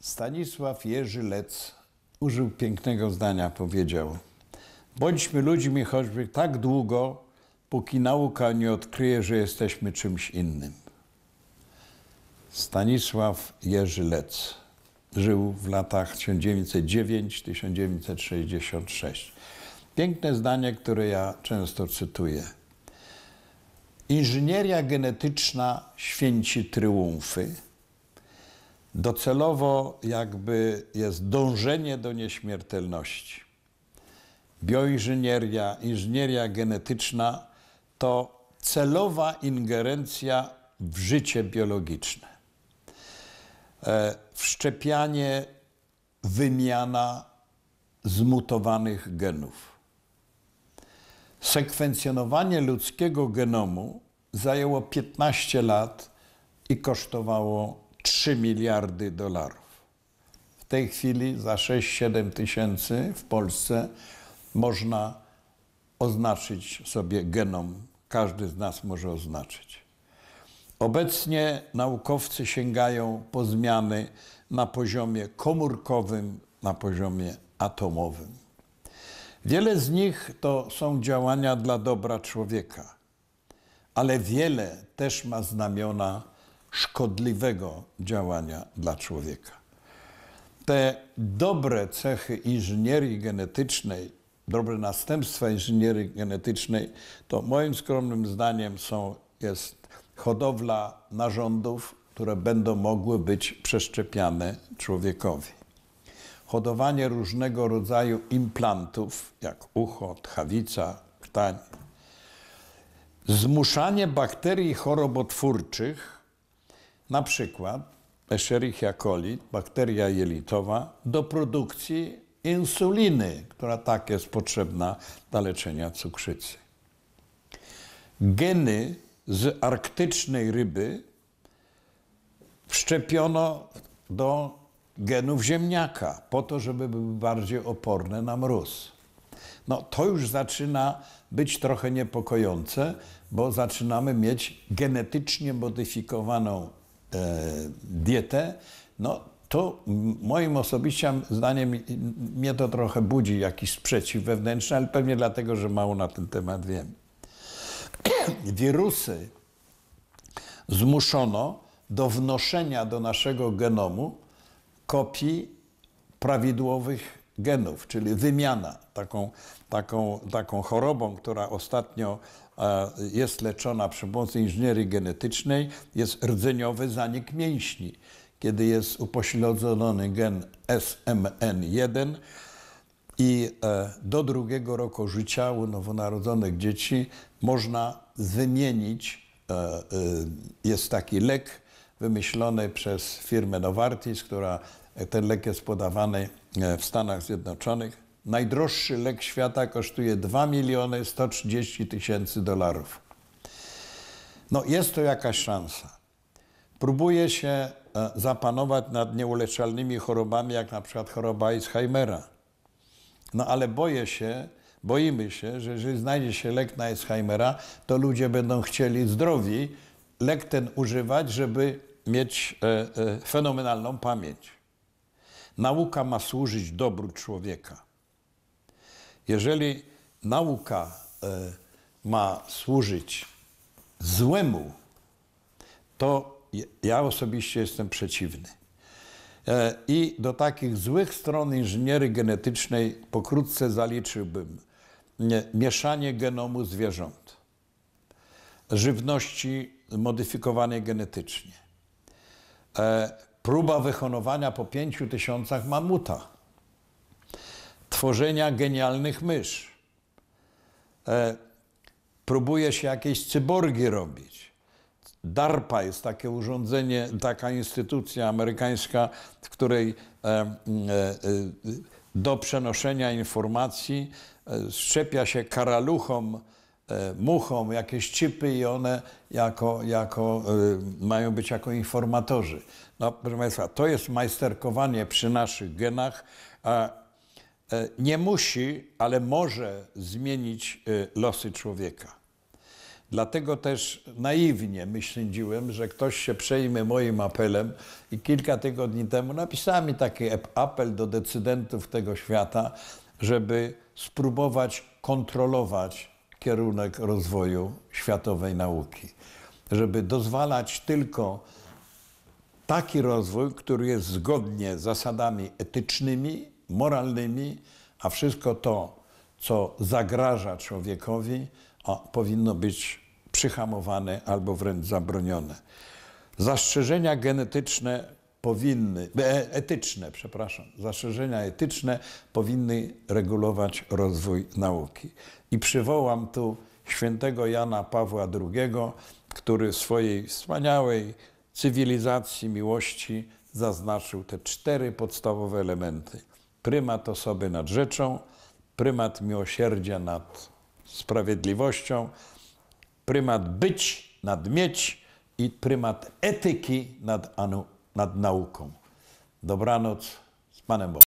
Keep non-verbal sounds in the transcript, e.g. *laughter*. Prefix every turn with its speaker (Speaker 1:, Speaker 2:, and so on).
Speaker 1: Stanisław Jerzy Lec użył pięknego zdania, powiedział: Bądźmy ludźmi choćby tak długo, póki nauka nie odkryje, że jesteśmy czymś innym. Stanisław Jerzy Lec żył w latach 1909-1966. Piękne zdanie, które ja często cytuję. Inżynieria genetyczna święci tryumfy docelowo jakby jest dążenie do nieśmiertelności. Bioinżynieria, inżynieria genetyczna to celowa ingerencja w życie biologiczne. E, wszczepianie, wymiana zmutowanych genów. Sekwencjonowanie ludzkiego genomu zajęło 15 lat i kosztowało 3 miliardy dolarów. W tej chwili za 6-7 tysięcy w Polsce można oznaczyć sobie genom. Każdy z nas może oznaczyć. Obecnie naukowcy sięgają po zmiany na poziomie komórkowym, na poziomie atomowym. Wiele z nich to są działania dla dobra człowieka, ale wiele też ma znamiona szkodliwego działania dla człowieka. Te dobre cechy inżynierii genetycznej, dobre następstwa inżynierii genetycznej, to moim skromnym zdaniem są, jest hodowla narządów, które będą mogły być przeszczepiane człowiekowi. Hodowanie różnego rodzaju implantów, jak ucho, tchawica, ktań. Zmuszanie bakterii chorobotwórczych na przykład Escherichia coli, bakteria jelitowa, do produkcji insuliny, która tak jest potrzebna dla leczenia cukrzycy. Geny z arktycznej ryby wszczepiono do genów ziemniaka, po to, żeby były bardziej oporne na mróz. No to już zaczyna być trochę niepokojące, bo zaczynamy mieć genetycznie modyfikowaną E, dietę, no to moim osobistym zdaniem mnie to trochę budzi jakiś sprzeciw wewnętrzny, ale pewnie dlatego, że mało na ten temat wiem. *clears throat* Wirusy zmuszono do wnoszenia do naszego genomu kopii prawidłowych genów, czyli wymiana, taką, taką, taką chorobą, która ostatnio e, jest leczona przy pomocy inżynierii genetycznej, jest rdzeniowy zanik mięśni. Kiedy jest upośledzony gen SMN1 i e, do drugiego roku życia u nowonarodzonych dzieci można wymienić, e, jest taki lek wymyślony przez firmę Novartis, która ten lek jest podawany E, w Stanach Zjednoczonych. Najdroższy lek świata kosztuje 2 miliony 130 tysięcy dolarów. No jest to jakaś szansa. Próbuje się e, zapanować nad nieuleczalnymi chorobami, jak na przykład choroba Alzheimera. No ale boję się, boimy się, że jeżeli znajdzie się lek na Alzheimera, to ludzie będą chcieli zdrowi lek ten używać, żeby mieć e, fenomenalną pamięć. Nauka ma służyć dobru człowieka. Jeżeli nauka e, ma służyć złemu, to ja osobiście jestem przeciwny. E, I do takich złych stron inżynierii genetycznej pokrótce zaliczyłbym mieszanie genomu zwierząt, żywności modyfikowanej genetycznie, e, Próba wyhonowania po pięciu tysiącach mamuta. Tworzenia genialnych mysz. E, próbuje się jakieś cyborgi robić. DARPA jest takie urządzenie, taka instytucja amerykańska, w której e, mm, e, e, do przenoszenia informacji e, szczepia się karaluchom E, muchom jakieś chipy i one jako, jako, e, mają być jako informatorzy. No, proszę Państwa, to jest majsterkowanie przy naszych genach. E, nie musi, ale może zmienić losy człowieka. Dlatego też naiwnie myślałem, że ktoś się przejmie moim apelem i kilka tygodni temu napisałem mi taki apel do decydentów tego świata, żeby spróbować kontrolować kierunek rozwoju światowej nauki. Żeby dozwalać tylko taki rozwój, który jest zgodnie z zasadami etycznymi, moralnymi, a wszystko to, co zagraża człowiekowi, powinno być przyhamowane albo wręcz zabronione. Zastrzeżenia genetyczne powinny, etyczne, przepraszam, zastrzeżenia etyczne powinny regulować rozwój nauki. I przywołam tu świętego Jana Pawła II, który w swojej wspaniałej cywilizacji miłości zaznaczył te cztery podstawowe elementy. Prymat osoby nad rzeczą, prymat miłosierdzia nad sprawiedliwością, prymat być nad mieć i prymat etyki nad anu nad nauką. Dobranoc z Panem Bogiem.